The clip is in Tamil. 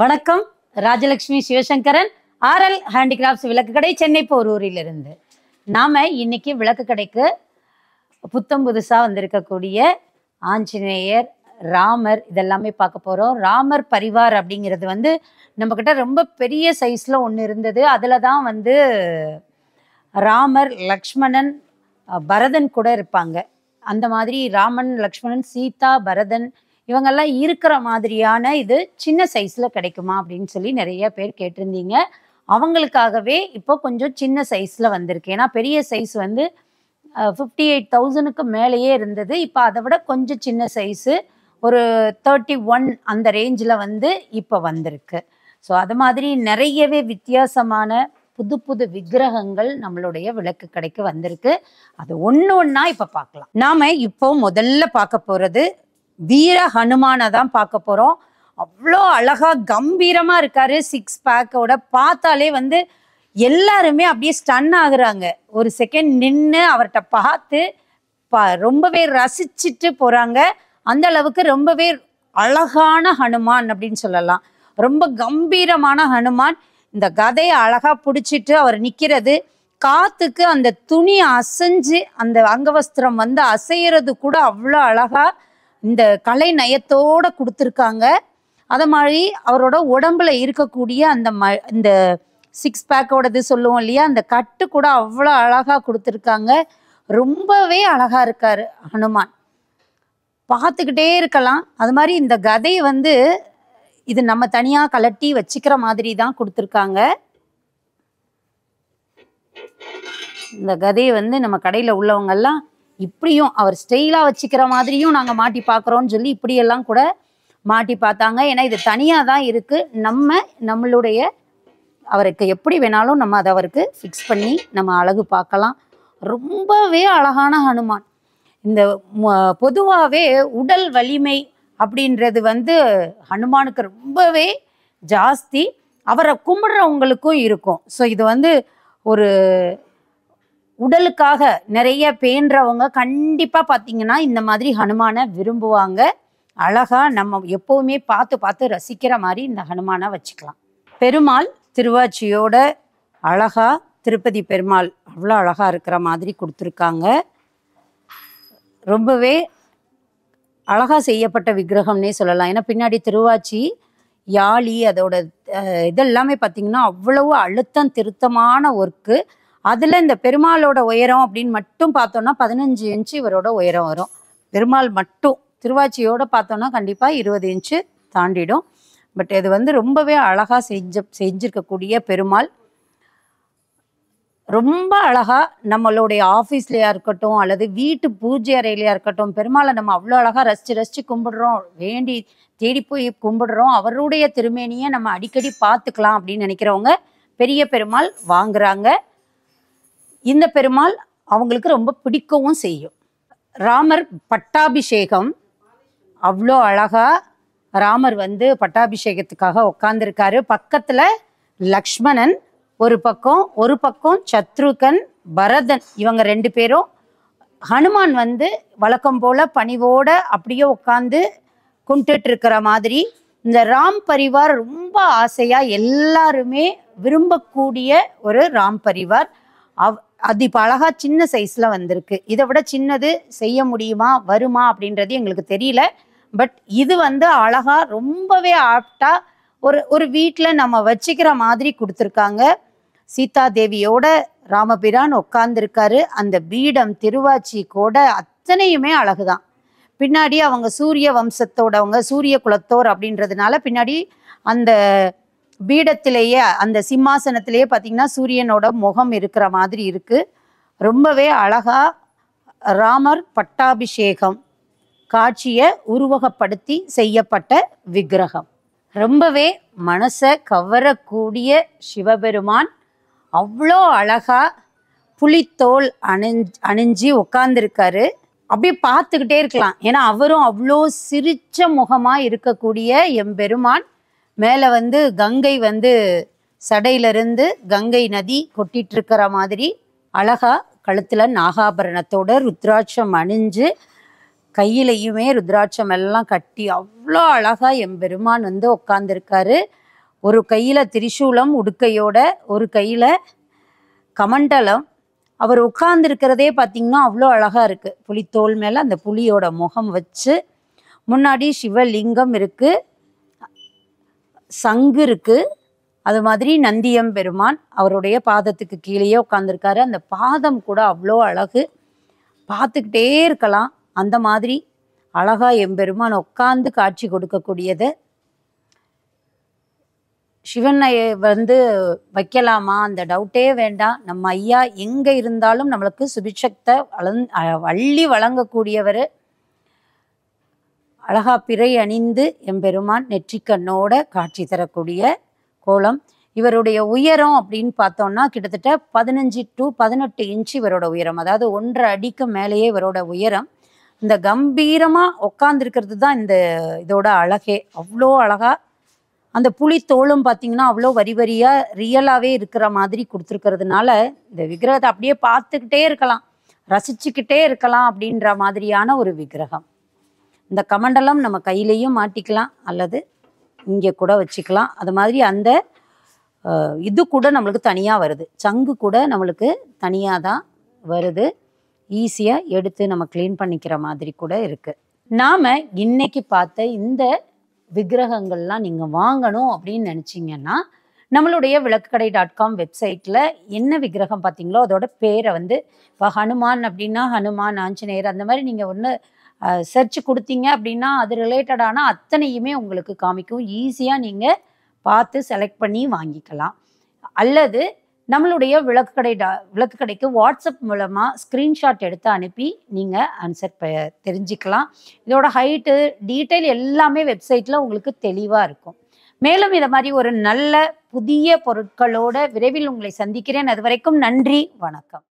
வணக்கம் ராஜலட்சுமி சிவசங்கரன் ஆர்எல் ஹேண்டிகிராஃப்ட்ஸ் விளக்கு கடை சென்னை போரூரிலிருந்து நாம் இன்னைக்கு விளக்கு கடைக்கு புத்தம் புதுசாக வந்திருக்கக்கூடிய ஆஞ்சநேயர் ராமர் இதெல்லாமே பார்க்க போகிறோம் ராமர் பரிவார் அப்படிங்கிறது வந்து நம்மக்கிட்ட ரொம்ப பெரிய சைஸில் ஒன்று இருந்தது அதில் தான் வந்து ராமர் லக்ஷ்மணன் பரதன் கூட இருப்பாங்க அந்த மாதிரி ராமன் லக்ஷ்மணன் சீதா பரதன் இவங்கெல்லாம் இருக்கிற மாதிரியான இது சின்ன சைஸில் கிடைக்குமா அப்படின்னு சொல்லி நிறைய பேர் கேட்டிருந்தீங்க அவங்களுக்காகவே இப்போ கொஞ்சம் சின்ன சைஸில் வந்திருக்கு ஏன்னா பெரிய சைஸ் வந்து ஃபிஃப்டி எயிட் தௌசண்ட்க்கு மேலேயே இருந்தது இப்போ அதை விட கொஞ்சம் சின்ன சைஸு ஒரு தேர்ட்டி ஒன் அந்த ரேஞ்சில் வந்து இப்போ வந்திருக்கு ஸோ அது மாதிரி நிறையவே வித்தியாசமான புது புது விக்கிரகங்கள் நம்மளுடைய விளக்கு கடைக்கு வந்திருக்கு அது ஒன்று ஒன்றா இப்போ பார்க்கலாம் நாம் இப்போ முதல்ல பார்க்க போகிறது வீர ஹனுமானை தான் பார்க்க போகிறோம் அவ்வளோ அழகாக கம்பீரமாக இருக்காரு சிக்ஸ் பேக்கோட பார்த்தாலே வந்து எல்லாருமே அப்படியே ஸ்டன் ஆகுறாங்க ஒரு செகண்ட் நின்று அவர்கிட்ட பார்த்து பா ரொம்பவே ரசிச்சுட்டு போகிறாங்க அந்த அளவுக்கு ரொம்பவே அழகான ஹனுமான் அப்படின்னு சொல்லலாம் ரொம்ப கம்பீரமான ஹனுமான் இந்த கதையை அழகாக பிடிச்சிட்டு அவர் நிற்கிறது காத்துக்கு அந்த துணி அசைஞ்சு அந்த அங்கவஸ்திரம் வந்து அசைகிறது கூட அவ்வளோ அழகாக இந்த கலை நயத்தோட கொடுத்துருக்காங்க அதை மாதிரி அவரோட உடம்புல இருக்கக்கூடிய அந்த ம இந்த சிக்ஸ் பேக்கோடது சொல்லுவோம் இல்லையா அந்த கட்டு கூட அவ்வளோ அழகாக கொடுத்துருக்காங்க ரொம்பவே அழகாக இருக்கார் ஹனுமான் பார்த்துக்கிட்டே இருக்கலாம் அது மாதிரி இந்த கதை வந்து இது நம்ம தனியாக கலட்டி வச்சுக்கிற மாதிரி தான் கொடுத்துருக்காங்க இந்த கதையை வந்து நம்ம கடையில் உள்ளவங்கெல்லாம் இப்படியும் அவர் ஸ்டெயிலாக வச்சுக்கிற மாதிரியும் நாங்கள் மாட்டி பார்க்குறோன்னு சொல்லி இப்படியெல்லாம் கூட மாட்டி பார்த்தாங்க ஏன்னா இது தனியாக தான் இருக்குது நம்ம நம்மளுடைய அவருக்கு எப்படி வேணாலும் நம்ம அதை அவருக்கு ஃபிக்ஸ் பண்ணி நம்ம அழகு பார்க்கலாம் ரொம்பவே அழகான ஹனுமான் இந்த பொதுவாகவே உடல் வலிமை அப்படின்றது வந்து ஹனுமானுக்கு ரொம்பவே ஜாஸ்தி அவரை கும்பிடுறவங்களுக்கும் இருக்கும் ஸோ இது வந்து ஒரு உடலுக்காக நிறைய பேன்றவங்க கண்டிப்பாக பார்த்தீங்கன்னா இந்த மாதிரி ஹனுமானை விரும்புவாங்க அழகாக நம்ம எப்போவுமே பார்த்து பார்த்து ரசிக்கிற மாதிரி இந்த ஹனுமானை வச்சுக்கலாம் பெருமாள் திருவாச்சியோட அழகாக திருப்பதி பெருமாள் அவ்வளோ அழகாக இருக்கிற மாதிரி கொடுத்துருக்காங்க ரொம்பவே அழகாக செய்யப்பட்ட விக்கிரகம்னே சொல்லலாம் ஏன்னா பின்னாடி திருவாச்சி யாழி அதோட இதெல்லாமே பார்த்திங்கன்னா அவ்வளவு அழுத்தம் திருத்தமான ஒர்க்கு அதுல இந்த பெருமாளோட உயரம் அப்படின்னு மட்டும் பார்த்தோம்னா பதினஞ்சு இன்ச்சு இவரோட உயரம் வரும் பெருமாள் மட்டும் திருவாச்சியோட பார்த்தோம்னா கண்டிப்பா இருபது இன்ச்சு தாண்டிடும் பட் இது வந்து ரொம்பவே அழகா செஞ்ச செஞ்சிருக்கக்கூடிய பெருமாள் ரொம்ப அழகாக நம்மளுடைய ஆஃபீஸ்லையா இருக்கட்டும் அல்லது வீட்டு பூஜை அறையிலையா இருக்கட்டும் பெருமாளை நம்ம அவ்வளோ அழகாக ரசித்து ரசித்து கும்பிடுறோம் வேண்டி தேடி போய் கும்பிடுறோம் அவருடைய திருமேனியை நம்ம அடிக்கடி பார்த்துக்கலாம் அப்படின்னு நினைக்கிறவங்க பெரிய பெருமாள் வாங்குறாங்க இந்த பெருமாள் அவங்களுக்கு ரொம்ப பிடிக்கவும் செய்யும் ராமர் பட்டாபிஷேகம் அவ்வளோ அழகாக ராமர் வந்து பட்டாபிஷேகத்துக்காக உட்காந்துருக்காரு பக்கத்தில் லக்ஷ்மணன் ஒரு பக்கம் ஒரு பக்கம் சத்ருகன் பரதன் இவங்க ரெண்டு பேரும் ஹனுமான் வந்து வழக்கம் போல பணிவோட அப்படியே உட்காந்து கும்பிட்டு இருக்கிற மாதிரி இந்த ராம் பரிவார் ரொம்ப ஆசையாக எல்லாருமே விரும்பக்கூடிய ஒரு ராம் பரிவார் அவ் அது இப்போ அழகாக சின்ன சைஸில் வந்திருக்கு இதை விட சின்னது செய்ய முடியுமா வருமா அப்படின்றது எங்களுக்கு தெரியல பட் இது வந்து அழகாக ரொம்பவே ஆப்டாக ஒரு ஒரு வீட்டில் நம்ம வச்சுக்கிற மாதிரி கொடுத்துருக்காங்க சீதா தேவியோட ராமபிரான் உட்காந்துருக்காரு அந்த பீடம் திருவாச்சி கூட அத்தனையுமே அழகு தான் பின்னாடி அவங்க சூரிய வம்சத்தோடவங்க சூரிய குலத்தோர் அப்படின்றதுனால பின்னாடி அந்த பீடத்திலேயே அந்த சிம்மாசனத்திலேயே பார்த்தீங்கன்னா சூரியனோட முகம் இருக்கிற மாதிரி இருக்குது ரொம்பவே அழகா ராமர் பட்டாபிஷேகம் காட்சியை உருவகப்படுத்தி செய்யப்பட்ட விக்கிரகம் ரொம்பவே மனசை கவரக்கூடிய சிவபெருமான் அவ்வளோ அழகா புலித்தோல் அணிஞ்சு அணிஞ்சு உட்கார்ந்துருக்காரு அப்படியே பார்த்துக்கிட்டே இருக்கலாம் ஏன்னா அவரும் அவ்வளோ சிரிச்ச முகமாக இருக்கக்கூடிய எம்பெருமான் மேலே வந்து கங்கை வந்து சடையிலிருந்து கங்கை நதி கொட்டிட்டு இருக்கிற மாதிரி அழகா கழுத்தில் நாகாபரணத்தோட ருத்ராட்சம் அணிஞ்சு கையிலையுமே ருத்ராட்சம் எல்லாம் கட்டி அவ்வளோ அழகாக பெருமான் வந்து உட்காந்துருக்காரு ஒரு கையில் திரிசூலம் உடுக்கையோட ஒரு கையில் கமண்டலம் அவர் உட்கார்ந்துருக்கிறதே பார்த்திங்கன்னா அவ்வளோ அழகாக இருக்குது புலித்தோல் மேலே அந்த புலியோட முகம் வச்சு முன்னாடி சிவலிங்கம் இருக்குது சங்கு இருக்குது அது மாதிரி நந்தியம் பெருமான் அவருடைய பாதத்துக்கு கீழேயே உட்காந்துருக்காரு அந்த பாதம் கூட அவ்வளோ அழகு பார்த்துக்கிட்டே இருக்கலாம் அந்த மாதிரி அழகாக எம்பெருமான் உட்காந்து காட்சி கொடுக்கக்கூடியது சிவனை வந்து வைக்கலாமா அந்த டவுட்டே வேண்டாம் நம்ம ஐயா எங்கே இருந்தாலும் நம்மளுக்கு சுபிட்சத்தை வளந் வள்ளி வழங்கக்கூடியவர் அழகா பிறை அணிந்து எம்பெருமான் நெற்றிக்கண்ணோட காட்சி தரக்கூடிய கோலம் இவருடைய உயரம் அப்படின்னு பார்த்தோம்னா கிட்டத்தட்ட பதினஞ்சு டு பதினெட்டு இன்ச்சு இவரோட உயரம் அதாவது ஒன்றரை அடிக்கு மேலேயே இவரோட உயரம் இந்த கம்பீரமாக உக்காந்துருக்கிறது தான் இந்த இதோட அழகே அவ்வளோ அழகாக அந்த புலி தோளும் பார்த்தீங்கன்னா அவ்வளோ வரி வரியாக ரியலாகவே இருக்கிற மாதிரி கொடுத்துருக்கிறதுனால இந்த விக்கிரகத்தை அப்படியே பார்த்துக்கிட்டே இருக்கலாம் ரசிச்சுக்கிட்டே இருக்கலாம் அப்படின்ற மாதிரியான ஒரு விக்கிரகம் இந்த கமண்டலம் நம்ம கையிலையும் மாட்டிக்கலாம் அல்லது இங்கே கூட வச்சுக்கலாம் அது மாதிரி அந்த இது கூட நம்மளுக்கு தனியாக வருது சங்கு கூட நம்மளுக்கு தனியாக தான் வருது ஈஸியாக எடுத்து நம்ம க்ளீன் பண்ணிக்கிற மாதிரி கூட இருக்குது நாம் இன்னைக்கு பார்த்த இந்த விக்கிரகங்கள்லாம் நீங்கள் வாங்கணும் அப்படின்னு நினச்சிங்கன்னா நம்மளுடைய விளக்குக்கடை டாட் காம் வெப்சைட்டில் என்ன விக்கிரகம் பார்த்தீங்களோ அதோட பேரை வந்து இப்போ ஹனுமான் அப்படின்னா ஹனுமான் ஆஞ்சநேயர் அந்த மாதிரி நீங்கள் ஒன்று சர்ச் கொடுத்தீங்க அப்படின்னா அது ரிலேட்டடான அத்தனையுமே உங்களுக்கு காமிக்கும் ஈஸியாக நீங்கள் பார்த்து செலக்ட் பண்ணி வாங்கிக்கலாம் அல்லது நம்மளுடைய விளக்கு கடை விளக்கு கடைக்கு வாட்ஸ்அப் மூலமாக ஸ்க்ரீன்ஷாட் எடுத்து அனுப்பி நீங்கள் ஆன்சர் ப தெரிஞ்சுக்கலாம் இதோட ஹைட்டு டீட்டெயில் எல்லாமே வெப்சைட்டில் உங்களுக்கு தெளிவாக இருக்கும் மேலும் இதை மாதிரி ஒரு நல்ல புதிய பொருட்களோட விரைவில் உங்களை சந்திக்கிறேன் அது வரைக்கும் நன்றி வணக்கம்